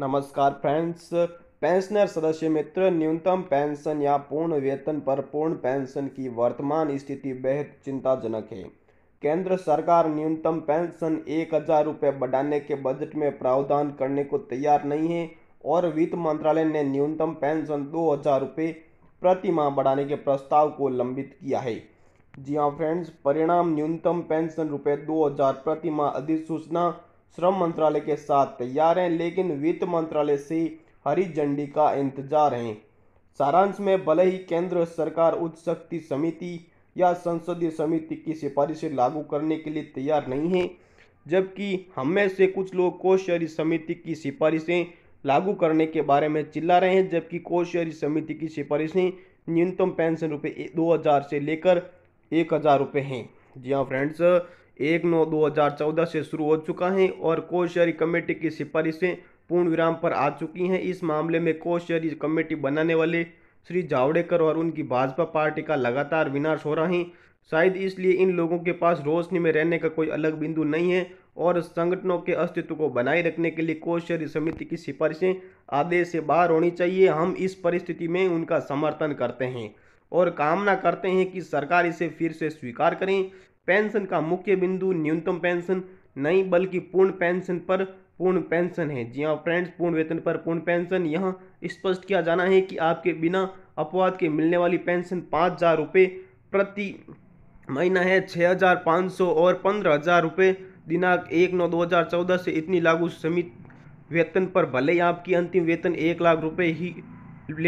नमस्कार friends pensioner सदस्य मित्र न्यूनतम पेंशन या पूर्ण वेतन पर पूर्ण पेंशन की वर्तमान स्थिति बेहद चिंताजनक है केंद्र सरकार न्यूनतम पेंशन एक हजार रुपये बढ़ाने के बजट में प्रावधान करने को तैयार नहीं है और वित्त मंत्रालय ने न्यूनतम पेंशन दो हजार रुपये प्रति माह बढ़ाने के प्रस्ताव को लंबित किया है जी हाँ फ्रेंड्स परिणाम न्यूनतम पेंशन रुपये दो हजार प्रति माह अधिसूचना श्रम मंत्रालय के साथ तैयार हैं लेकिन वित्त मंत्रालय से हरी झंडी का इंतजार है सारांश में भले ही केंद्र सरकार उच्च शक्ति समिति या संसदीय समिति की सिफारिशें लागू करने के लिए तैयार नहीं है जबकि हम में से कुछ लोग कोशहरी समिति की सिफारिशें लागू करने के बारे में चिल्ला रहे हैं जबकि कोशहरी समिति की सिफारिशें न्यूनतम पेंशन रुपये दो हज़ार से लेकर एक हज़ार रुपये हैं जी हाँ फ्रेंड्स एक नौ दो हजार चौदह से शुरू हो चुका है और कोशहरी कमेटी की सिफारिशें पूर्ण विराम पर आ चुकी हैं इस मामले में कोशहरी कमेटी बनाने वाले श्री जावड़ेकर और उनकी भाजपा पार्टी का लगातार विनाश हो रहा है शायद इसलिए इन लोगों के पास रोशनी में रहने का कोई अलग बिंदु नहीं है और संगठनों के अस्तित्व को बनाए रखने के लिए कोशहरी समिति की सिफारिशें आदेश से बाहर होनी चाहिए हम इस परिस्थिति में उनका समर्थन करते हैं और कामना करते हैं कि सरकार इसे फिर से स्वीकार करें पेंशन का मुख्य बिंदु न्यूनतम पेंशन नहीं बल्कि पूर्ण पेंशन पर पूर्ण पेंशन है जी हाँ फ्रेंड्स पूर्ण वेतन पर पूर्ण पेंशन यह स्पष्ट किया जाना है कि आपके बिना अपवाद के मिलने वाली पेंशन पाँच हज़ार रुपये प्रति महीना है छः हज़ार पाँच सौ और पंद्रह हज़ार रुपये दिनांक एक नौ दो हज़ार चौदह से इतनी लागू समित वेतन पर भले ही आपकी अंतिम वेतन एक लाख रुपए ही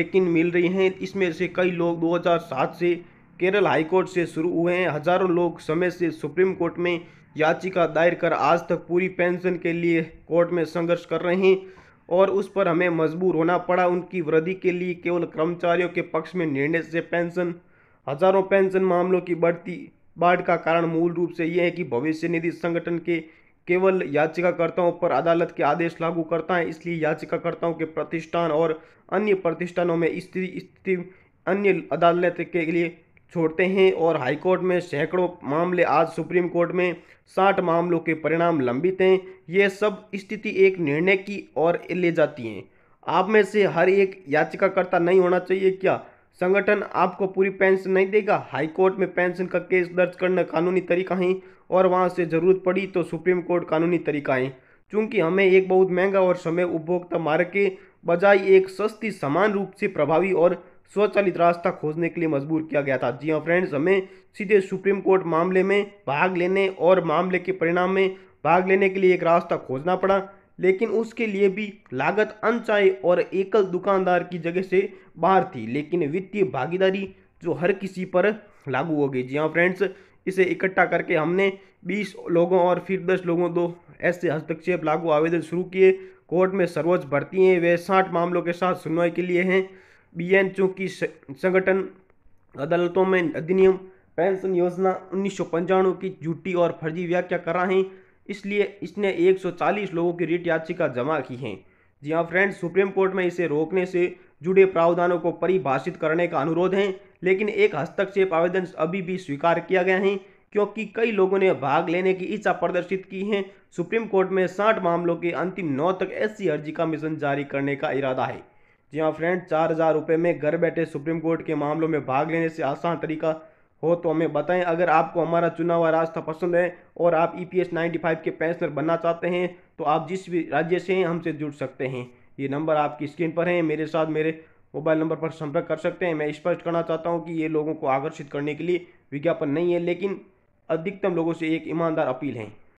लेकिन मिल रही हैं इसमें से कई लोग दो हज़ार सात से केरल हाईकोर्ट से शुरू हुए हैं हजारों लोग समय से सुप्रीम कोर्ट में याचिका दायर कर आज तक पूरी पेंशन के लिए कोर्ट में संघर्ष कर रहे हैं और उस पर हमें मजबूर होना पड़ा उनकी वृद्धि के लिए केवल कर्मचारियों के पक्ष में निर्णय से पेंशन हजारों पेंशन मामलों की बढ़ती बाढ़ का कारण मूल रूप से यह है कि भविष्य निधि संगठन के केवल याचिकाकर्ताओं पर अदालत के आदेश लागू करता है इसलिए याचिकाकर्ताओं के प्रतिष्ठान और अन्य प्रतिष्ठानों में स्थिति अन्य अदालत के लिए छोड़ते हैं और हाईकोर्ट में सैकड़ों मामले आज सुप्रीम कोर्ट में साठ मामलों के परिणाम लंबित हैं ये सब स्थिति एक निर्णय की ओर ले जाती हैं आप में से हर एक याचिकाकर्ता नहीं होना चाहिए क्या संगठन आपको पूरी पेंशन नहीं देगा हाईकोर्ट में पेंशन का केस दर्ज करना कानूनी तरीका है और वहाँ से ज़रूरत पड़ी तो सुप्रीम कोर्ट कानूनी तरीका है चूँकि हमें एक बहुत महंगा और समय उपभोक्ता मार्ग के बजाय एक सस्ती समान रूप से प्रभावी और स्वचालित रास्ता खोजने के लिए मजबूर किया गया था जी हाँ फ्रेंड्स हमें सीधे सुप्रीम कोर्ट मामले में भाग लेने और मामले के परिणाम में भाग लेने के लिए एक रास्ता खोजना पड़ा लेकिन उसके लिए भी लागत अनचाहे और एकल दुकानदार की जगह से बाहर थी लेकिन वित्तीय भागीदारी जो हर किसी पर लागू हो गई जी हाँ फ्रेंड्स इसे इकट्ठा करके हमने 20 लोगों और फिर 10 लोगों दो ऐसे हस्तक्षेप लागू आवेदन शुरू किए कोर्ट में सर्वोच्च भर्ती हैं वे साठ मामलों के साथ सुनवाई के लिए हैं बीएनचू की संगठन अदालतों में अधिनियम पेंशन योजना उन्नीस की झूठी और फर्जी व्याख्या करा है इसलिए इसने 140 लोगों की रिट याचिका जमा की है जी हाँ फ्रेंड्स सुप्रीम कोर्ट में इसे रोकने से जुड़े प्रावधानों को परिभाषित करने का अनुरोध है लेकिन एक हस्तक्षेप आवेदन अभी भी स्वीकार किया गया है क्योंकि कई लोगों ने भाग लेने की इच्छा प्रदर्शित की है सुप्रीम कोर्ट में साठ मामलों के अंतिम नौ तक ऐसी अर्जी का मिशन जारी करने का इरादा है जी हाँ फ्रेंड चार हज़ार रुपये में घर बैठे सुप्रीम कोर्ट के मामलों में भाग लेने से आसान तरीका हो तो हमें बताएं अगर आपको हमारा चुना हुआ रास्ता पसंद है और आप E e P S ninety five के पेंशनर बनना चाहते हैं तो आप जिस भी राज्य से हैं हमसे जुड़ सकते हैं ये नंबर आपकी स्क्रीन पर हैं मेरे साथ मेरे मोबाइल नंबर पर संपर्क कर सकते हैं मैं स्पष्ट करना चाहता हूँ कि ये लोगों को आकर्षित करने के लिए विज्ञापन नहीं है लेकिन अधिकतम लोगों से एक ईमानदार अपील है